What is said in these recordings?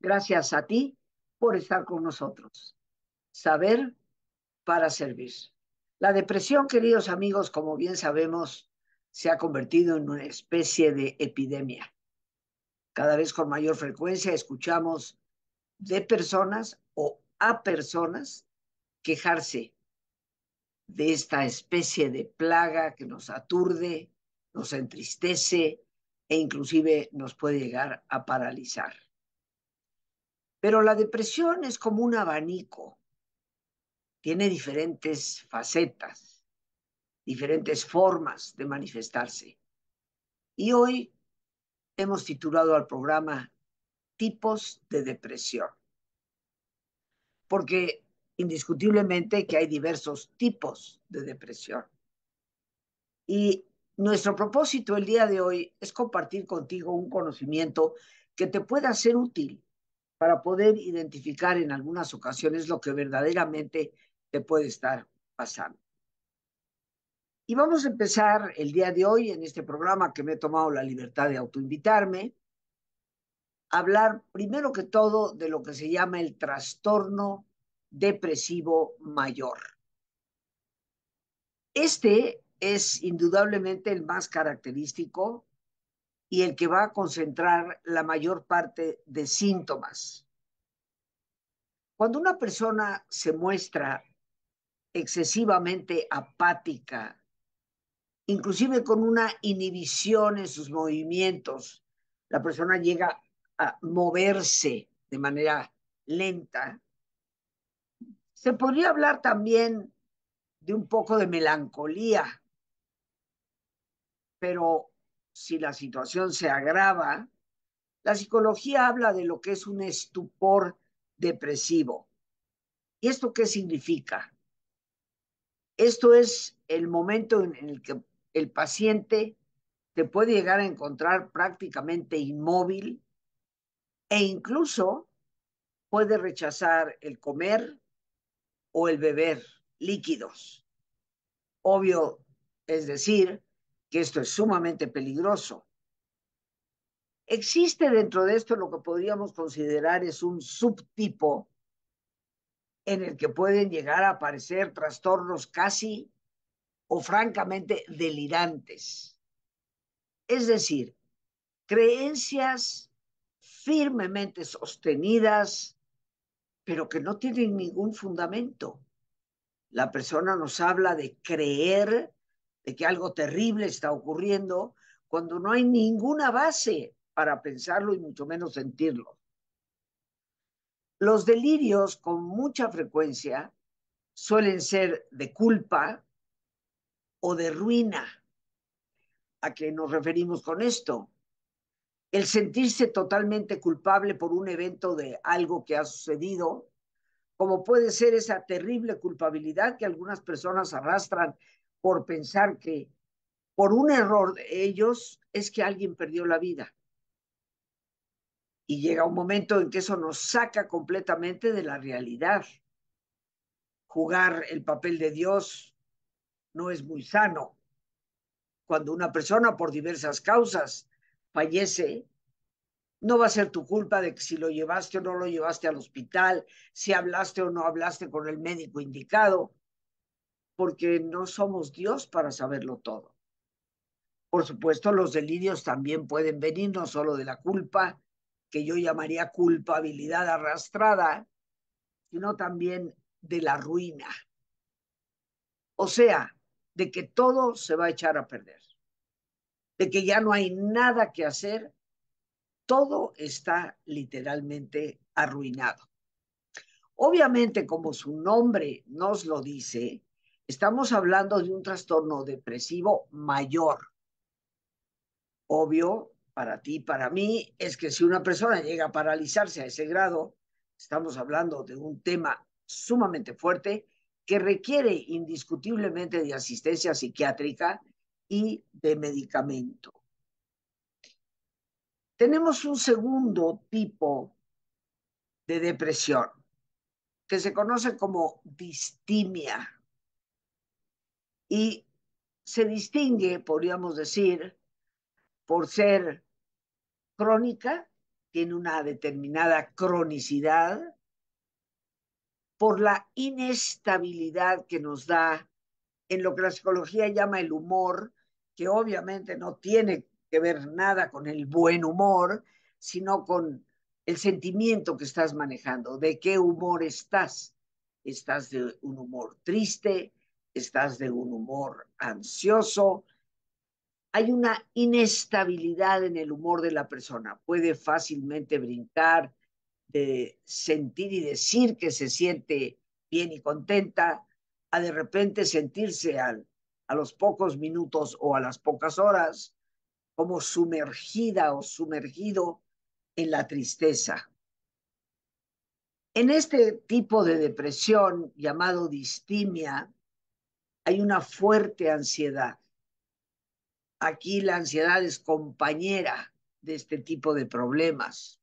Gracias a ti por estar con nosotros. Saber para servir. La depresión, queridos amigos, como bien sabemos, se ha convertido en una especie de epidemia. Cada vez con mayor frecuencia escuchamos de personas o a personas quejarse de esta especie de plaga que nos aturde, nos entristece e inclusive nos puede llegar a paralizar. Pero la depresión es como un abanico, tiene diferentes facetas, diferentes formas de manifestarse. Y hoy hemos titulado al programa Tipos de Depresión, porque indiscutiblemente que hay diversos tipos de depresión. Y nuestro propósito el día de hoy es compartir contigo un conocimiento que te pueda ser útil para poder identificar en algunas ocasiones lo que verdaderamente te puede estar pasando. Y vamos a empezar el día de hoy en este programa que me he tomado la libertad de autoinvitarme, a hablar primero que todo de lo que se llama el trastorno depresivo mayor. Este es indudablemente el más característico, y el que va a concentrar la mayor parte de síntomas. Cuando una persona se muestra excesivamente apática, inclusive con una inhibición en sus movimientos, la persona llega a moverse de manera lenta. Se podría hablar también de un poco de melancolía, pero si la situación se agrava, la psicología habla de lo que es un estupor depresivo. ¿Y esto qué significa? Esto es el momento en el que el paciente te puede llegar a encontrar prácticamente inmóvil e incluso puede rechazar el comer o el beber líquidos. Obvio, es decir, que esto es sumamente peligroso. Existe dentro de esto lo que podríamos considerar es un subtipo en el que pueden llegar a aparecer trastornos casi o francamente delirantes. Es decir, creencias firmemente sostenidas, pero que no tienen ningún fundamento. La persona nos habla de creer de que algo terrible está ocurriendo cuando no hay ninguna base para pensarlo y mucho menos sentirlo. Los delirios con mucha frecuencia suelen ser de culpa o de ruina. ¿A qué nos referimos con esto? El sentirse totalmente culpable por un evento de algo que ha sucedido, como puede ser esa terrible culpabilidad que algunas personas arrastran por pensar que por un error de ellos es que alguien perdió la vida. Y llega un momento en que eso nos saca completamente de la realidad. Jugar el papel de Dios no es muy sano. Cuando una persona por diversas causas fallece, no va a ser tu culpa de que si lo llevaste o no lo llevaste al hospital, si hablaste o no hablaste con el médico indicado porque no somos Dios para saberlo todo. Por supuesto, los delirios también pueden venir no solo de la culpa, que yo llamaría culpabilidad arrastrada, sino también de la ruina. O sea, de que todo se va a echar a perder, de que ya no hay nada que hacer, todo está literalmente arruinado. Obviamente, como su nombre nos lo dice, Estamos hablando de un trastorno depresivo mayor. Obvio, para ti, y para mí, es que si una persona llega a paralizarse a ese grado, estamos hablando de un tema sumamente fuerte que requiere indiscutiblemente de asistencia psiquiátrica y de medicamento. Tenemos un segundo tipo de depresión que se conoce como distimia y se distingue, podríamos decir, por ser crónica, tiene una determinada cronicidad, por la inestabilidad que nos da en lo que la psicología llama el humor, que obviamente no tiene que ver nada con el buen humor, sino con el sentimiento que estás manejando, de qué humor estás. ¿Estás de un humor triste, estás de un humor ansioso. Hay una inestabilidad en el humor de la persona. Puede fácilmente brincar de sentir y decir que se siente bien y contenta a de repente sentirse al, a los pocos minutos o a las pocas horas como sumergida o sumergido en la tristeza. En este tipo de depresión llamado distimia, hay una fuerte ansiedad. Aquí la ansiedad es compañera de este tipo de problemas.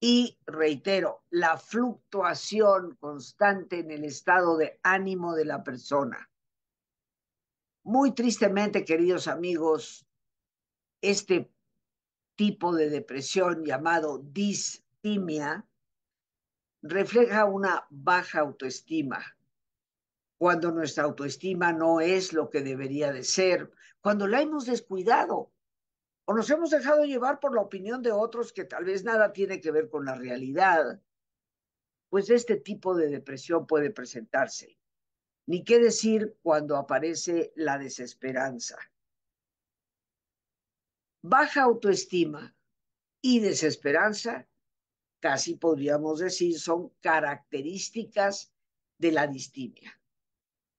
Y reitero, la fluctuación constante en el estado de ánimo de la persona. Muy tristemente, queridos amigos, este tipo de depresión llamado distimia refleja una baja autoestima cuando nuestra autoestima no es lo que debería de ser, cuando la hemos descuidado o nos hemos dejado llevar por la opinión de otros que tal vez nada tiene que ver con la realidad, pues este tipo de depresión puede presentarse. Ni qué decir cuando aparece la desesperanza. Baja autoestima y desesperanza, casi podríamos decir, son características de la distimia.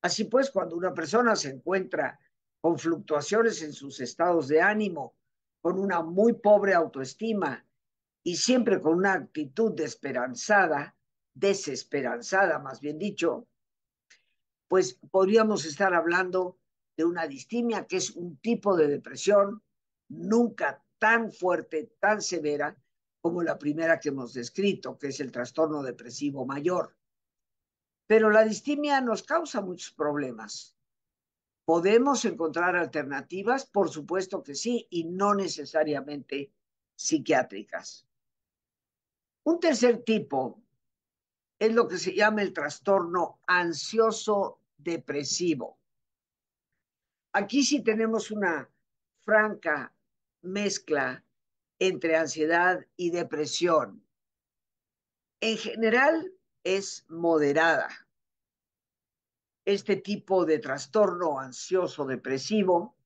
Así pues, cuando una persona se encuentra con fluctuaciones en sus estados de ánimo, con una muy pobre autoestima y siempre con una actitud desesperanzada, desesperanzada más bien dicho, pues podríamos estar hablando de una distimia que es un tipo de depresión nunca tan fuerte, tan severa como la primera que hemos descrito, que es el trastorno depresivo mayor. Pero la distimia nos causa muchos problemas. ¿Podemos encontrar alternativas? Por supuesto que sí, y no necesariamente psiquiátricas. Un tercer tipo es lo que se llama el trastorno ansioso depresivo. Aquí sí tenemos una franca mezcla entre ansiedad y depresión. En general, es moderada. Este tipo de trastorno ansioso depresivo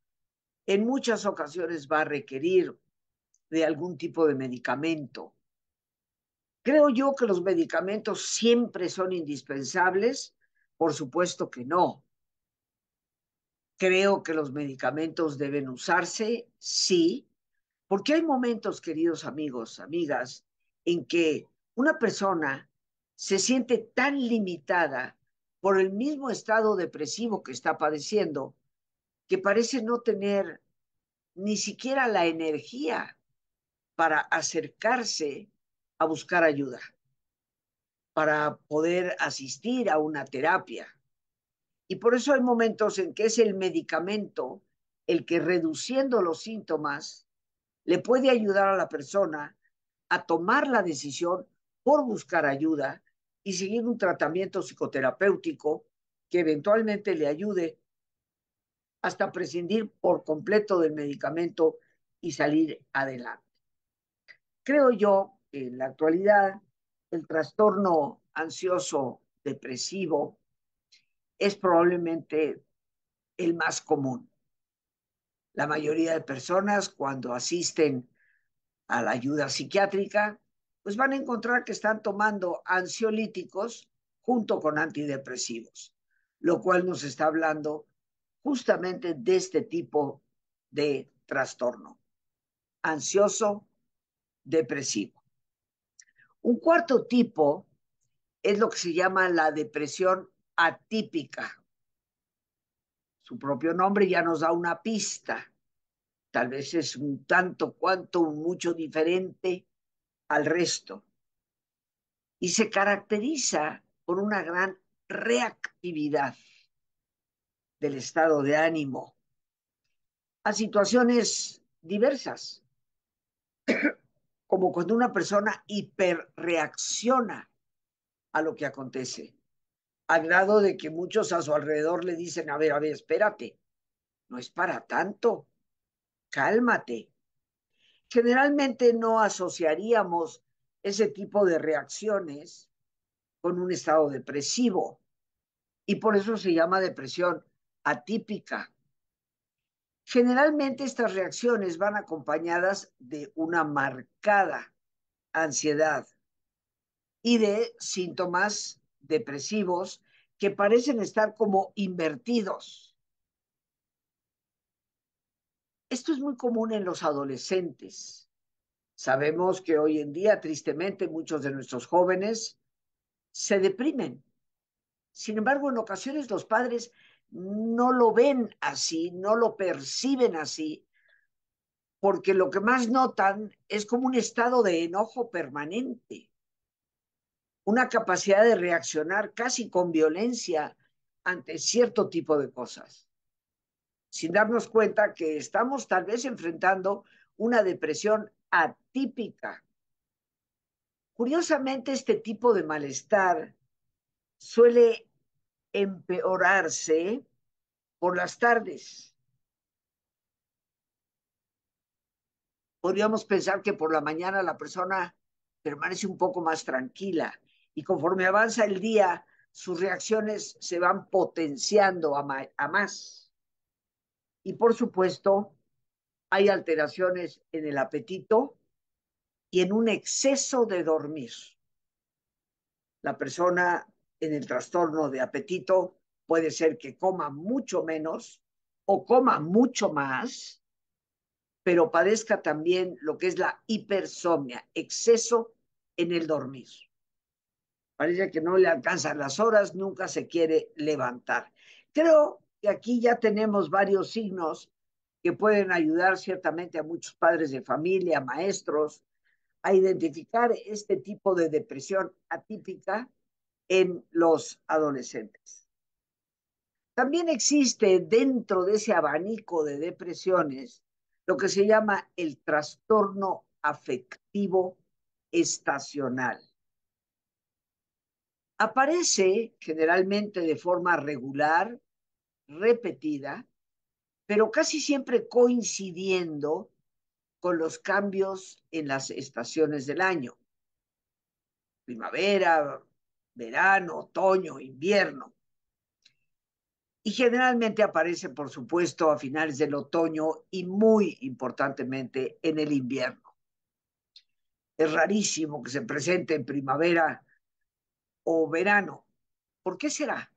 en muchas ocasiones va a requerir de algún tipo de medicamento. Creo yo que los medicamentos siempre son indispensables, por supuesto que no. Creo que los medicamentos deben usarse, sí, porque hay momentos, queridos amigos, amigas, en que una persona se siente tan limitada por el mismo estado depresivo que está padeciendo, que parece no tener ni siquiera la energía para acercarse a buscar ayuda, para poder asistir a una terapia. Y por eso hay momentos en que es el medicamento el que reduciendo los síntomas le puede ayudar a la persona a tomar la decisión por buscar ayuda y seguir un tratamiento psicoterapéutico que eventualmente le ayude hasta prescindir por completo del medicamento y salir adelante. Creo yo que en la actualidad el trastorno ansioso depresivo es probablemente el más común. La mayoría de personas cuando asisten a la ayuda psiquiátrica pues van a encontrar que están tomando ansiolíticos junto con antidepresivos, lo cual nos está hablando justamente de este tipo de trastorno, ansioso, depresivo. Un cuarto tipo es lo que se llama la depresión atípica. Su propio nombre ya nos da una pista. Tal vez es un tanto cuanto, mucho diferente al resto y se caracteriza por una gran reactividad del estado de ánimo a situaciones diversas, como cuando una persona hiperreacciona a lo que acontece, a grado de que muchos a su alrededor le dicen, a ver, a ver, espérate, no es para tanto, cálmate, generalmente no asociaríamos ese tipo de reacciones con un estado depresivo y por eso se llama depresión atípica. Generalmente estas reacciones van acompañadas de una marcada ansiedad y de síntomas depresivos que parecen estar como invertidos. Esto es muy común en los adolescentes. Sabemos que hoy en día, tristemente, muchos de nuestros jóvenes se deprimen. Sin embargo, en ocasiones los padres no lo ven así, no lo perciben así, porque lo que más notan es como un estado de enojo permanente, una capacidad de reaccionar casi con violencia ante cierto tipo de cosas sin darnos cuenta que estamos tal vez enfrentando una depresión atípica. Curiosamente, este tipo de malestar suele empeorarse por las tardes. Podríamos pensar que por la mañana la persona permanece un poco más tranquila y conforme avanza el día, sus reacciones se van potenciando a, más. Y por supuesto, hay alteraciones en el apetito y en un exceso de dormir. La persona en el trastorno de apetito puede ser que coma mucho menos o coma mucho más, pero padezca también lo que es la hipersomnia, exceso en el dormir. Parece que no le alcanzan las horas, nunca se quiere levantar. Creo y aquí ya tenemos varios signos que pueden ayudar ciertamente a muchos padres de familia, maestros, a identificar este tipo de depresión atípica en los adolescentes. También existe dentro de ese abanico de depresiones lo que se llama el trastorno afectivo estacional. Aparece generalmente de forma regular repetida, pero casi siempre coincidiendo con los cambios en las estaciones del año. Primavera, verano, otoño, invierno. Y generalmente aparece, por supuesto, a finales del otoño y muy importantemente en el invierno. Es rarísimo que se presente en primavera o verano. ¿Por qué será?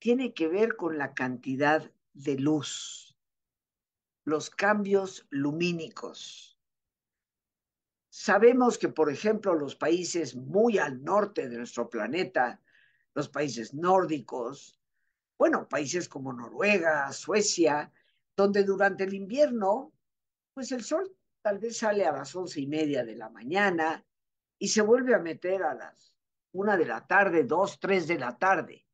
tiene que ver con la cantidad de luz, los cambios lumínicos. Sabemos que, por ejemplo, los países muy al norte de nuestro planeta, los países nórdicos, bueno, países como Noruega, Suecia, donde durante el invierno, pues el sol tal vez sale a las once y media de la mañana y se vuelve a meter a las una de la tarde, dos, tres de la tarde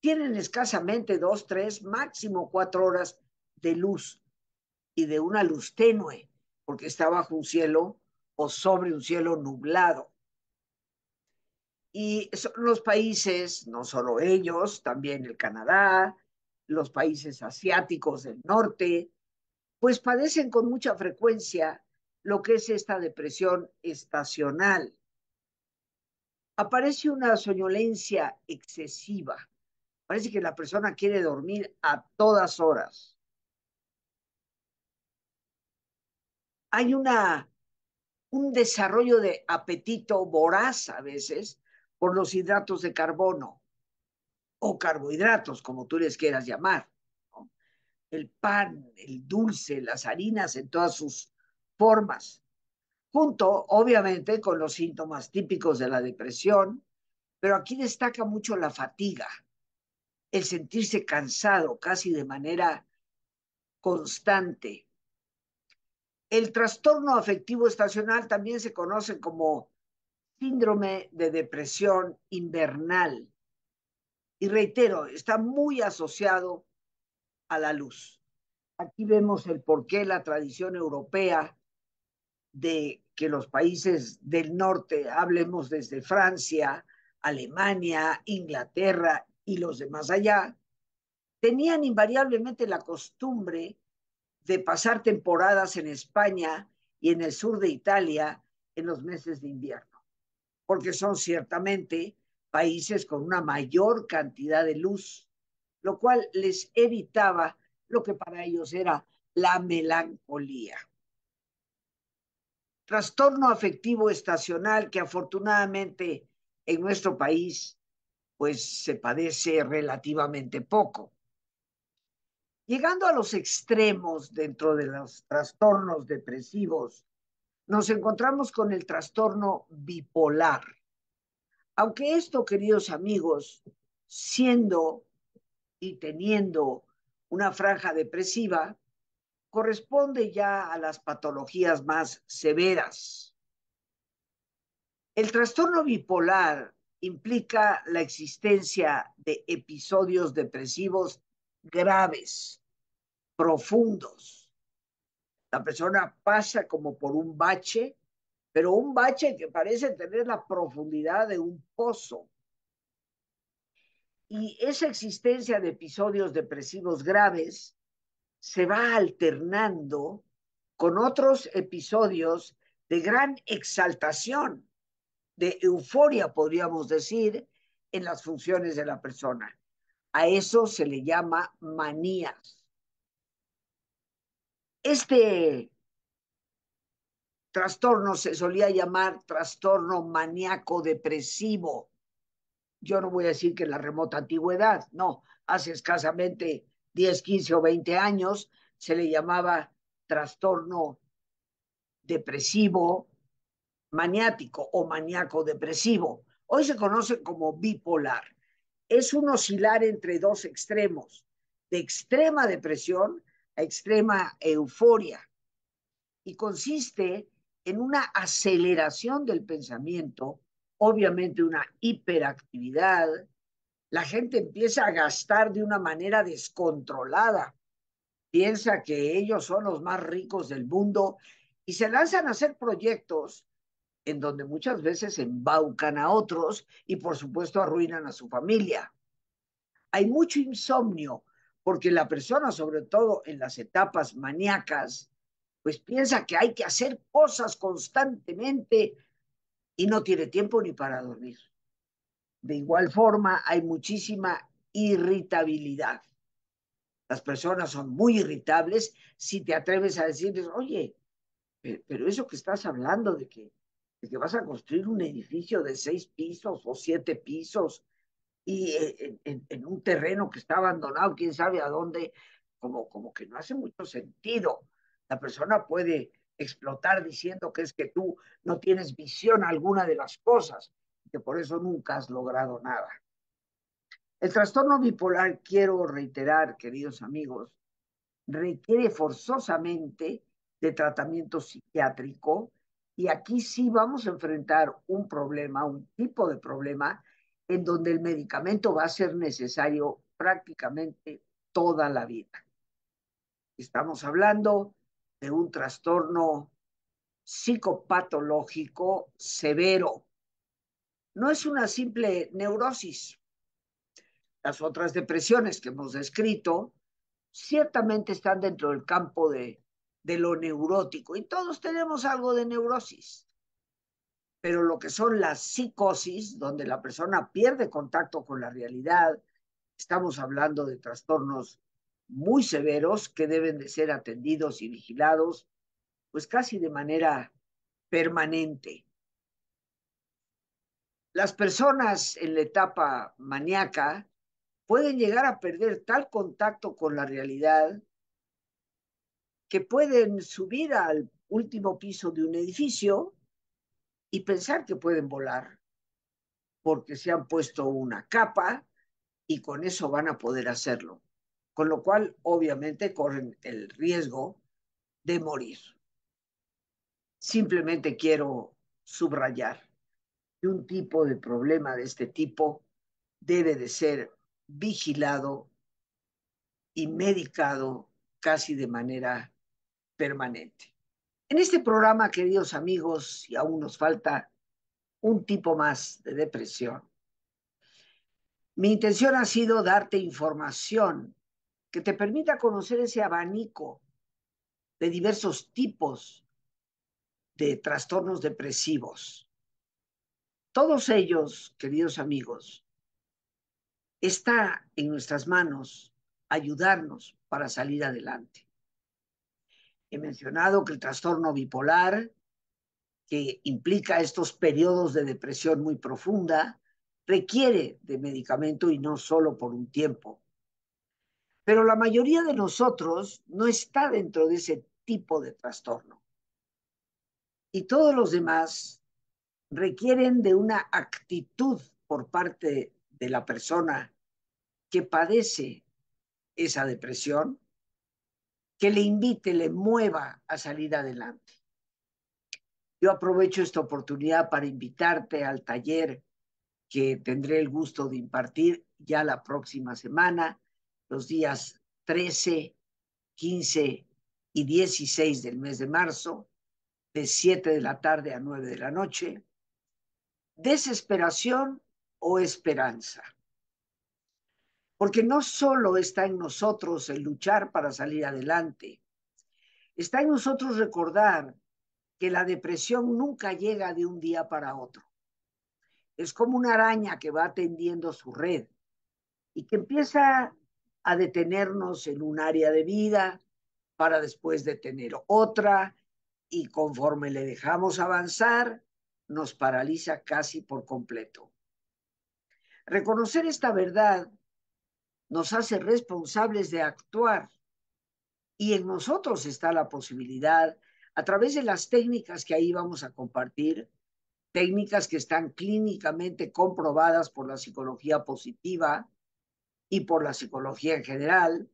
tienen escasamente dos, tres, máximo cuatro horas de luz y de una luz tenue, porque está bajo un cielo o sobre un cielo nublado. Y los países, no solo ellos, también el Canadá, los países asiáticos del norte, pues padecen con mucha frecuencia lo que es esta depresión estacional. Aparece una soñolencia excesiva Parece que la persona quiere dormir a todas horas. Hay una, un desarrollo de apetito voraz a veces por los hidratos de carbono o carbohidratos, como tú les quieras llamar. El pan, el dulce, las harinas en todas sus formas junto obviamente con los síntomas típicos de la depresión, pero aquí destaca mucho la fatiga, el sentirse cansado casi de manera constante. El trastorno afectivo estacional también se conoce como síndrome de depresión invernal. Y reitero, está muy asociado a la luz. Aquí vemos el porqué la tradición europea de que los países del norte, hablemos desde Francia, Alemania, Inglaterra, y los de más allá, tenían invariablemente la costumbre de pasar temporadas en España y en el sur de Italia en los meses de invierno, porque son ciertamente países con una mayor cantidad de luz, lo cual les evitaba lo que para ellos era la melancolía. Trastorno afectivo estacional que afortunadamente en nuestro país pues se padece relativamente poco. Llegando a los extremos dentro de los trastornos depresivos, nos encontramos con el trastorno bipolar. Aunque esto, queridos amigos, siendo y teniendo una franja depresiva, corresponde ya a las patologías más severas. El trastorno bipolar implica la existencia de episodios depresivos graves, profundos. La persona pasa como por un bache, pero un bache que parece tener la profundidad de un pozo. Y esa existencia de episodios depresivos graves se va alternando con otros episodios de gran exaltación, de euforia, podríamos decir, en las funciones de la persona. A eso se le llama manías. Este trastorno se solía llamar trastorno maníaco depresivo. Yo no voy a decir que en la remota antigüedad, no, hace escasamente 10, 15 o 20 años se le llamaba trastorno depresivo, maniático o maníaco depresivo. Hoy se conoce como bipolar. Es un oscilar entre dos extremos, de extrema depresión a extrema euforia. Y consiste en una aceleración del pensamiento, obviamente una hiperactividad. La gente empieza a gastar de una manera descontrolada. Piensa que ellos son los más ricos del mundo y se lanzan a hacer proyectos en donde muchas veces embaucan a otros y por supuesto arruinan a su familia. Hay mucho insomnio porque la persona, sobre todo en las etapas maníacas, pues piensa que hay que hacer cosas constantemente y no tiene tiempo ni para dormir. De igual forma, hay muchísima irritabilidad. Las personas son muy irritables si te atreves a decirles, oye, pero eso que estás hablando de que es que vas a construir un edificio de seis pisos o siete pisos y eh, en, un terreno que está abandonado, quién sabe a dónde, como, como que no hace mucho sentido. La persona puede explotar diciendo que es que tú no tienes visión alguna de las cosas, que por eso nunca has logrado nada. El trastorno bipolar, quiero reiterar, queridos amigos, requiere forzosamente de tratamiento psiquiátrico y aquí sí vamos a enfrentar un problema, un tipo de problema, en donde el medicamento va a ser necesario prácticamente toda la vida. Estamos hablando de un trastorno psicopatológico severo. No es una simple neurosis. Las otras depresiones que hemos descrito ciertamente están dentro del campo de de lo neurótico. Y todos tenemos algo de neurosis. Pero lo que son las psicosis, donde la persona pierde contacto con la realidad, estamos hablando de trastornos muy severos que deben de ser atendidos y vigilados, pues casi de manera permanente. Las personas en la etapa maníaca pueden llegar a perder tal contacto con la realidad que pueden subir al último piso de un edificio y pensar que pueden volar, porque se han puesto una capa y con eso van a poder hacerlo, con lo cual obviamente corren el riesgo de morir. Simplemente quiero subrayar que un tipo de problema de este tipo debe de ser vigilado y medicado casi de manera permanente. En este programa, queridos amigos, y aún nos falta un tipo más de depresión, mi intención ha sido darte información que te permita conocer ese abanico de diversos tipos de trastornos depresivos. Todos ellos, queridos amigos, está en nuestras manos ayudarnos para salir adelante. He mencionado que el trastorno bipolar, que implica estos periodos de depresión muy profunda, requiere de medicamento y no solo por un tiempo. Pero la mayoría de nosotros no está dentro de ese tipo de trastorno. Y todos los demás requieren de una actitud por parte de la persona que padece esa depresión que le invite, le mueva a salir adelante. Yo aprovecho esta oportunidad para invitarte al taller que tendré el gusto de impartir ya la próxima semana, los días 13, 15 y 16 del mes de marzo, de 7 de la tarde a 9 de la noche. Desesperación o esperanza. Porque no solo está en nosotros el luchar para salir adelante, está en nosotros recordar que la depresión nunca llega de un día para otro. Es como una araña que va tendiendo su red y que empieza a detenernos en un área de vida para después detener otra y conforme le dejamos avanzar, nos paraliza casi por completo. Reconocer esta verdad nos hace responsables de actuar. Y en nosotros está la posibilidad, a través de las técnicas que ahí vamos a compartir, técnicas que están clínicamente comprobadas por la psicología positiva y por la psicología en general,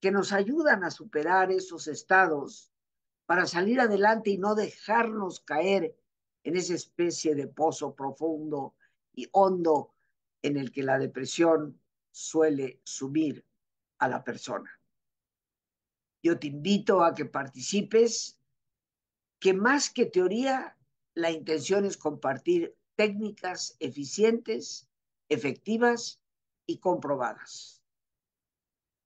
que nos ayudan a superar esos estados para salir adelante y no dejarnos caer en esa especie de pozo profundo y hondo en el que la depresión suele sumir a la persona. Yo te invito a que participes, que más que teoría, la intención es compartir técnicas eficientes, efectivas y comprobadas.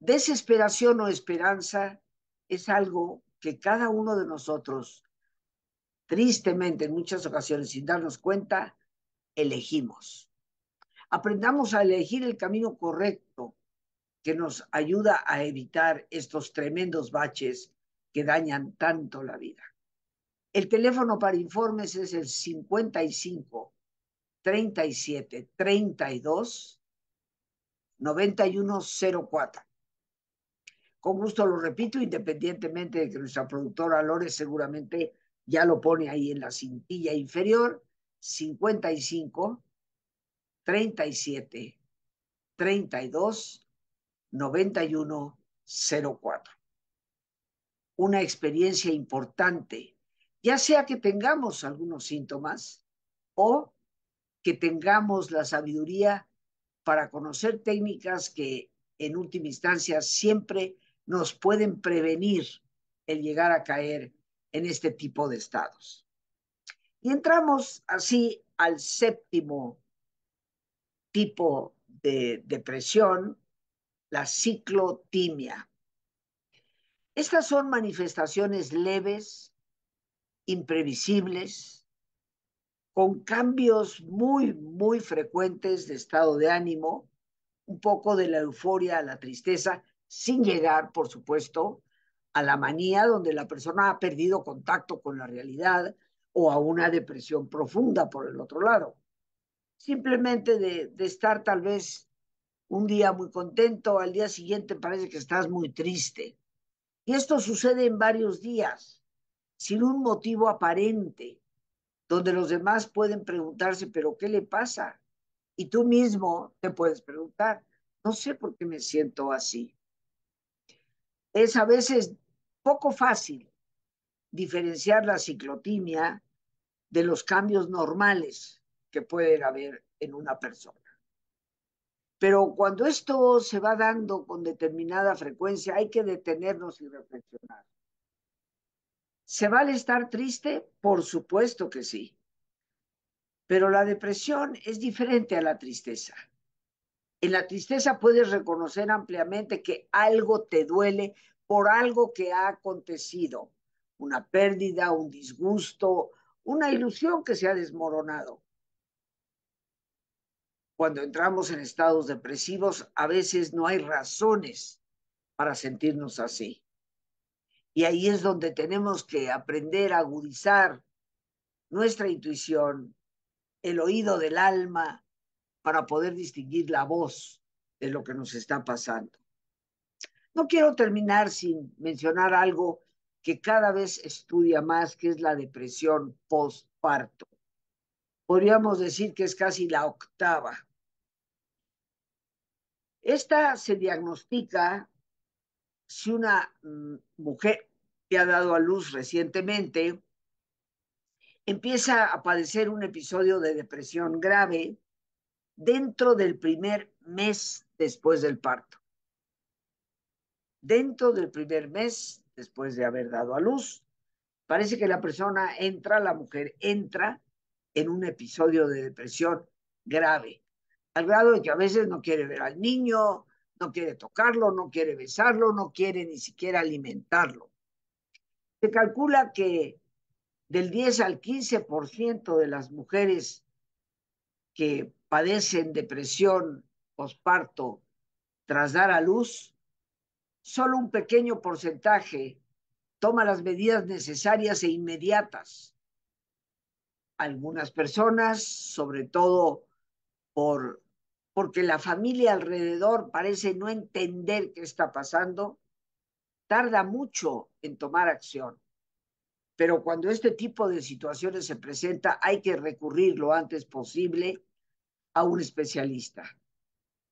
Desesperación o esperanza es algo que cada uno de nosotros, tristemente en muchas ocasiones sin darnos cuenta, elegimos aprendamos a elegir el camino correcto que nos ayuda a evitar estos tremendos baches que dañan tanto la vida. El teléfono para informes es el 55 37 32 9104. Con gusto lo repito, independientemente de que nuestra productora Lore seguramente ya lo pone ahí en la cintilla inferior, 55 37 32 91 04. Una experiencia importante, ya sea que tengamos algunos síntomas o que tengamos la sabiduría para conocer técnicas que en última instancia siempre nos pueden prevenir el llegar a caer en este tipo de estados. Y entramos así al séptimo tipo de depresión, la ciclotimia. Estas son manifestaciones leves, imprevisibles, con cambios muy, muy frecuentes de estado de ánimo, un poco de la euforia a la tristeza, sin llegar, por supuesto, a la manía donde la persona ha perdido contacto con la realidad o a una depresión profunda por el otro lado simplemente de, estar tal vez un día muy contento, al día siguiente parece que estás muy triste. Y esto sucede en varios días, sin un motivo aparente, donde los demás pueden preguntarse, pero ¿qué le pasa? Y tú mismo te puedes preguntar, no sé por qué me siento así. Es a veces poco fácil diferenciar la ciclotimia de los cambios normales que pueden haber en una persona. Pero cuando esto se va dando con determinada frecuencia, hay que detenernos y reflexionar. ¿Se vale estar triste? Por supuesto que sí. Pero la depresión es diferente a la tristeza. En la tristeza puedes reconocer ampliamente que algo te duele por algo que ha acontecido, una pérdida, un disgusto, una ilusión que se ha desmoronado cuando entramos en estados depresivos, a veces no hay razones para sentirnos así. Y ahí es donde tenemos que aprender a agudizar nuestra intuición, el oído del alma, para poder distinguir la voz de lo que nos está pasando. No quiero terminar sin mencionar algo que cada vez estudia más, que es la depresión postparto. Podríamos decir que es casi la octava esta se diagnostica si una mm, mujer que ha dado a luz recientemente empieza a padecer un episodio de depresión grave dentro del primer mes después del parto. Dentro del primer mes después de haber dado a luz, parece que la persona entra, la mujer entra en un episodio de depresión grave al grado de que a veces no quiere ver al niño, no quiere tocarlo, no quiere besarlo, no quiere ni siquiera alimentarlo. Se calcula que del 10 al 15% de las mujeres que padecen depresión postparto tras dar a luz, solo un pequeño porcentaje toma las medidas necesarias e inmediatas. Algunas personas, sobre todo por porque la familia alrededor parece no entender qué está pasando, tarda mucho en tomar acción. Pero cuando este tipo de situaciones se presenta, hay que recurrir lo antes posible a un especialista.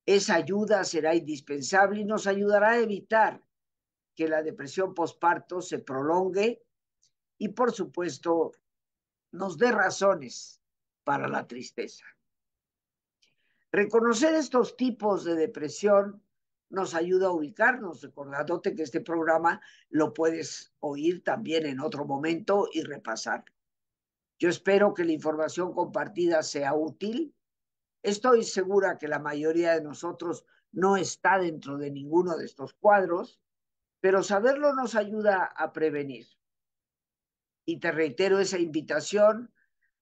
Esa ayuda será indispensable y nos ayudará a evitar que la depresión postparto se prolongue y, por supuesto, nos dé razones para la tristeza. Reconocer estos tipos de depresión nos ayuda a ubicarnos, recordándote que este programa lo puedes oír también en otro momento y repasar. Yo espero que la información compartida sea útil. Estoy segura que la mayoría de nosotros no está dentro de ninguno de estos cuadros, pero saberlo nos ayuda a prevenir. Y te reitero esa invitación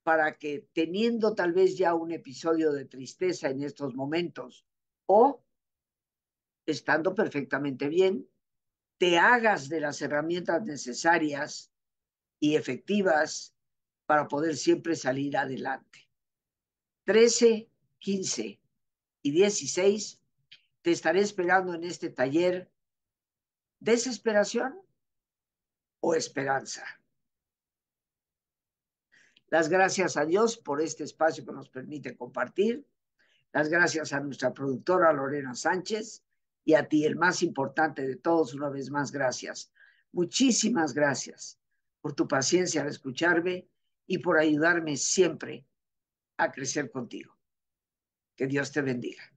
para que teniendo tal vez ya un episodio de tristeza en estos momentos o estando perfectamente bien, te hagas de las herramientas necesarias y efectivas para poder siempre salir adelante. 13, 15 y 16, te estaré esperando en este taller desesperación o esperanza. Las gracias a Dios por este espacio que nos permite compartir. Las gracias a nuestra productora Lorena Sánchez y a ti, el más importante de todos, una vez más, gracias. Muchísimas gracias por tu paciencia al escucharme y por ayudarme siempre a crecer contigo. Que Dios te bendiga.